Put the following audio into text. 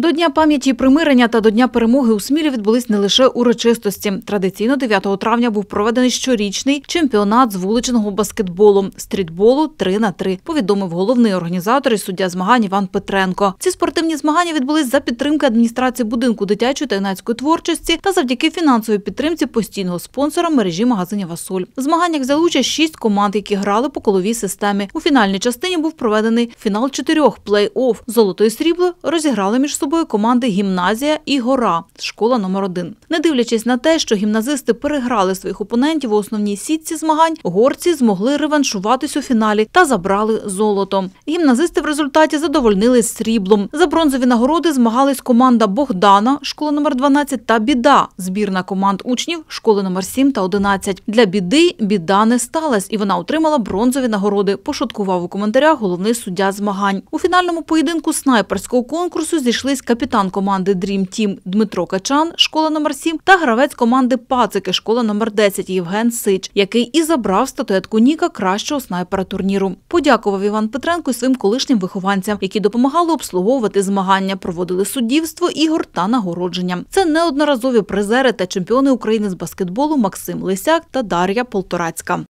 До Дня пам'яті примирення та до Дня перемоги у Смілі відбулись не лише урочистості. Традиційно 9 травня був проведений щорічний чемпіонат з вуличного баскетболу стрітболу 3 на 3 повідомив головний організатор і суддя змагань Іван Петренко. Ці спортивні змагання відбулись за підтримки адміністрації будинку дитячої та юнацької творчості та завдяки фінансовій підтримці постійного спонсора мережі магазинів «Васоль». В змаганнях взяли участь шість команд, які грали по коловій системі. У фінальній частині був проведений фінал чотирьох плей-офф. Золото і срібло розіграли між собою собою команди Гімназія і Гора школа номер 1 Не дивлячись на те, що гімназисти переграли своїх опонентів у основній сітці змагань, горці змогли реваншуватись у фіналі та забрали золото. Гімназисти в результаті задовольнились сріблом. За бронзові нагороди змагались команда Богдана, школа номер 12 та біда, збірна команд учнів школи номер 7 та 11. Для біди біда не сталась, і вона отримала бронзові нагороди. Пошуткував у коментарях головний суддя змагань. У фінальному поєдинку снайперського конкурсу зійшли Олексіс, капітан команди Dream Team Дмитро Качан, школа номер 7 та гравець команди Пацики, школа номер 10 Євген Сич, який і забрав статуетку Ніка кращого снайпера турніру. Подякував Іван Петренко своїм колишнім вихованцям, які допомагали обслуговувати змагання, проводили суддівство, ігор та нагородження. Це неодноразові призери та чемпіони України з баскетболу Максим Лисяк та Дар'я Полторацька.